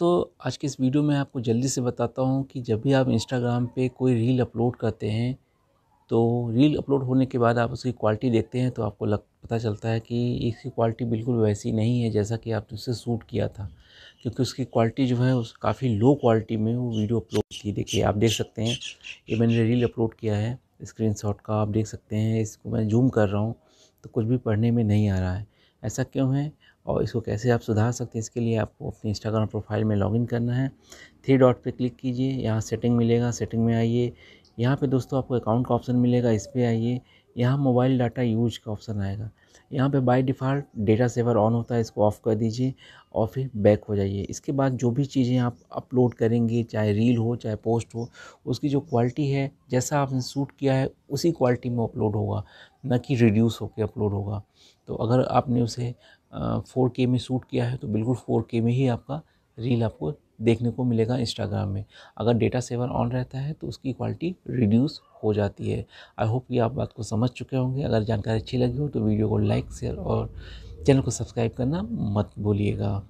दोस्तों आज के इस वीडियो में आपको जल्दी से बताता हूँ कि जब भी आप इंस्टाग्राम पे कोई रील अपलोड करते हैं तो रील अपलोड होने के बाद आप उसकी क्वालिटी देखते हैं तो आपको लग पता चलता है कि इसकी क्वालिटी बिल्कुल वैसी नहीं है जैसा कि आपने उससे शूट किया था क्योंकि उसकी क्वालिटी जो है उस काफ़ी लो क्वालिटी में वो वीडियो अपलोड की देखिए आप देख सकते हैं ये मैंने रील अपलोड किया है स्क्रीन का आप देख सकते हैं इसको मैं जूम कर रहा हूँ तो कुछ भी पढ़ने में नहीं आ रहा है ऐसा क्यों है और इसको कैसे आप सुधार सकते हैं इसके लिए आपको अपने इंस्टाग्राम प्रोफाइल में लॉगिन करना है थ्री डॉट पे क्लिक कीजिए यहाँ सेटिंग मिलेगा सेटिंग में आइए यहाँ पे दोस्तों आपको अकाउंट का ऑप्शन मिलेगा इस पर आइए यहाँ मोबाइल डाटा यूज का ऑप्शन आएगा यहाँ पे by default data saver on होता है इसको ऑफ़ कर दीजिए और फिर बैक हो जाइए इसके बाद जो भी चीज़ें आप अपलोड करेंगे चाहे रील हो चाहे पोस्ट हो उसकी जो क्वालिटी है जैसा आपने सूट किया है उसी क्वालिटी में अपलोड होगा ना कि रिड्यूस होकर अपलोड होगा तो अगर आपने उसे फोर के में सूट किया है तो बिल्कुल फोर के में ही आपका रील आपको देखने को मिलेगा इंस्टाग्राम में अगर डेटा सेवर ऑन रहता है तो उसकी क्वालिटी रिड्यूस हो जाती है आई होप कि आप बात को समझ चुके होंगे अगर जानकारी अच्छी लगी हो तो वीडियो को लाइक शेयर और चैनल को सब्सक्राइब करना मत भूलिएगा